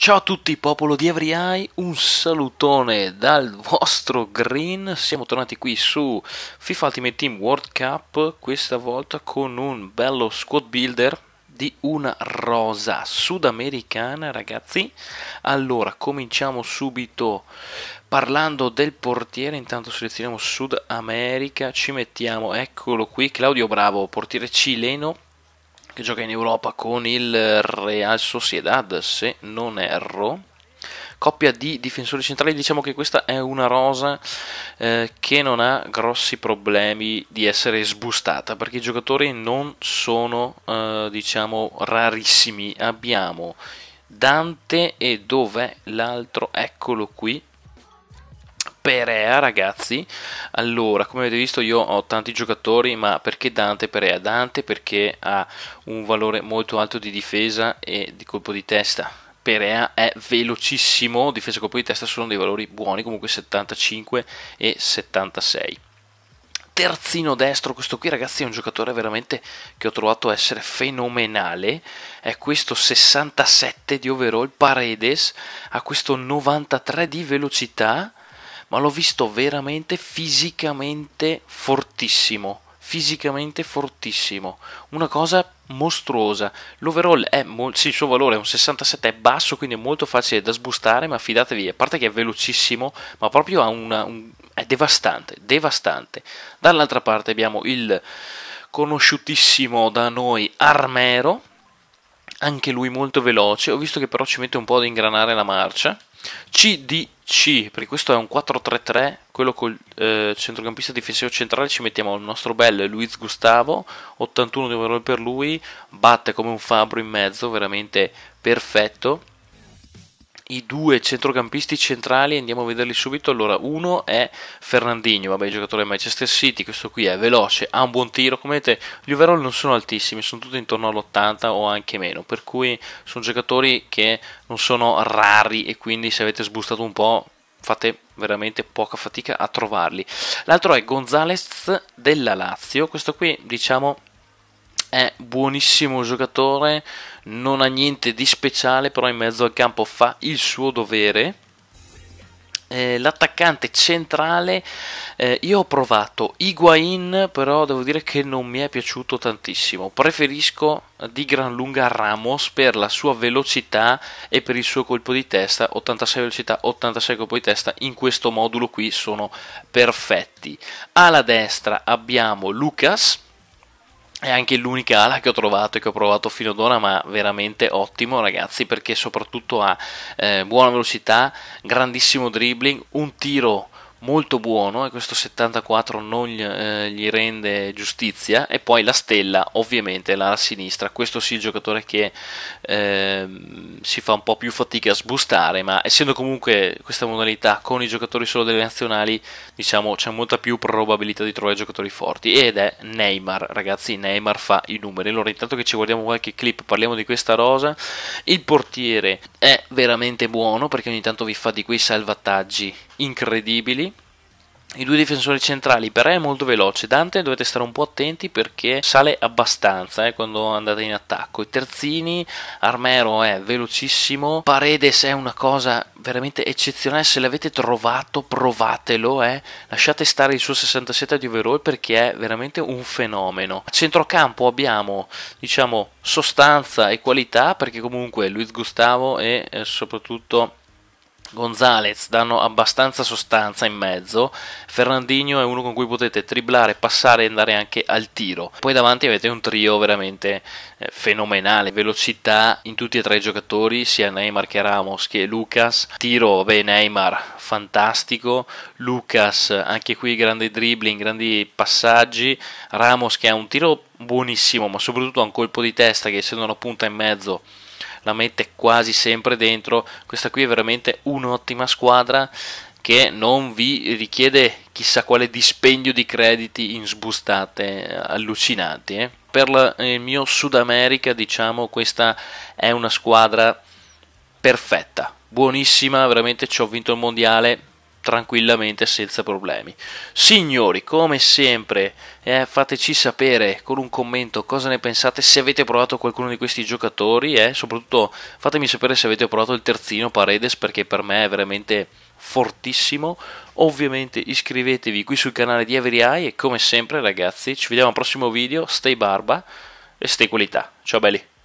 Ciao a tutti popolo di Everyeye, un salutone dal vostro Green, siamo tornati qui su FIFA Ultimate Team World Cup, questa volta con un bello squad builder di una rosa sudamericana ragazzi. Allora, cominciamo subito parlando del portiere, intanto selezioniamo Sud America, ci mettiamo, eccolo qui, Claudio Bravo, portiere cileno che gioca in Europa con il Real Sociedad, se non erro. Coppia di difensori centrali, diciamo che questa è una rosa eh, che non ha grossi problemi di essere sbustata perché i giocatori non sono eh, diciamo rarissimi. Abbiamo Dante e dov'è l'altro? Eccolo qui, Perea, ragazzi. Allora, come avete visto, io ho tanti giocatori, ma perché Dante Perea? Dante perché ha un valore molto alto di difesa e di colpo di testa. Perea è velocissimo, difesa e colpo di testa sono dei valori buoni, comunque 75 e 76 terzino destro, questo qui ragazzi è un giocatore veramente che ho trovato essere fenomenale, è questo 67 di overall Paredes, ha questo 93 di velocità ma l'ho visto veramente fisicamente fortissimo fisicamente fortissimo, una cosa mostruosa. L'overall è mo- sì, il suo valore è un 67, è basso, quindi è molto facile da sbustare, ma fidatevi, a parte che è velocissimo, ma proprio una, un, è devastante, devastante. Dall'altra parte abbiamo il conosciutissimo da noi Armero, anche lui molto veloce, ho visto che però ci mette un po' ad ingranare la marcia CDC, perché questo è un 4-3-3, quello col eh, centrocampista difensivo centrale ci mettiamo il nostro bel Luiz Gustavo, 81 di overall per lui, batte come un fabbro in mezzo, veramente perfetto i due centrocampisti centrali, andiamo a vederli subito. Allora, uno è Fernandinho, vabbè, il giocatore del Manchester City, questo qui è veloce, ha un buon tiro. Come vedete, gli overall non sono altissimi, sono tutti intorno all'80 o anche meno, per cui sono giocatori che non sono rari e quindi se avete sbustato un po' fate veramente poca fatica a trovarli. L'altro è Gonzalez della Lazio, questo qui diciamo è buonissimo giocatore, non ha niente di speciale, però in mezzo al campo fa il suo dovere. Eh, l'attaccante centrale, eh, io ho provato Higuain, però devo dire che non mi è piaciuto tantissimo. Preferisco di gran lunga Ramos per la sua velocità e per il suo colpo di testa, 86 velocità, 86 colpo di testa, in questo modulo qui sono perfetti. Alla destra abbiamo Lucas è anche l'unica ala che ho trovato e che ho provato fino ad ora, ma veramente ottimo ragazzi perché soprattutto ha eh, buona velocità, grandissimo dribbling, un tiro molto buono e questo 74 non gli, eh, gli, rende giustizia e poi la stella ovviamente la sinistra questo sì il giocatore che eh, si fa un po' più fatica a sbustare ma essendo comunque questa modalità con i giocatori solo delle nazionali diciamo c'è molta più probabilità di trovare giocatori forti ed è Neymar ragazzi Neymar fa i numeri allora intanto che ci guardiamo qualche clip parliamo di questa rosa il portiere è veramente buono perché ogni tanto vi fa di quei salvataggi incredibili i due difensori centrali Perè è molto veloce Dante dovete stare un po' attenti perché sale abbastanza eh, quando andate in attacco i terzini Armero è velocissimo Paredes è una cosa veramente eccezionale se l'avete trovato provatelo eh. lasciate stare il suo 67 di overall perché è veramente un fenomeno a centrocampo abbiamo diciamo sostanza e qualità perché comunque Luiz Gustavo e eh, soprattutto Gonzalez danno abbastanza sostanza in mezzo, Fernandinho è uno con cui potete triblare, passare e andare anche al tiro. Poi davanti avete un trio veramente eh, fenomenale, velocità in tutti e tre i giocatori, sia Neymar che Ramos che Lucas. Tiro, beh Neymar fantastico, Lucas anche qui grandi dribbling, grandi passaggi, Ramos che ha un tiro buonissimo, ma soprattutto ha un colpo di testa che essendo una punta in mezzo la mette quasi sempre dentro. Questa qui è veramente un'ottima squadra che non vi richiede chissà quale dispendio di crediti in sbustate allucinanti. Eh. Per il mio Sud America, diciamo, questa è una squadra perfetta, buonissima, veramente ci ho vinto il mondiale, tranquillamente senza problemi. Signori, come sempre, eh, fateci sapere con un commento cosa ne pensate, se avete provato qualcuno di questi giocatori e eh, soprattutto fatemi sapere se avete provato il terzino Paredes perché per me è veramente fortissimo. Ovviamente iscrivetevi qui sul canale di Every Eye e come sempre ragazzi ci vediamo al prossimo video, stay barba e stay qualità. Ciao belli!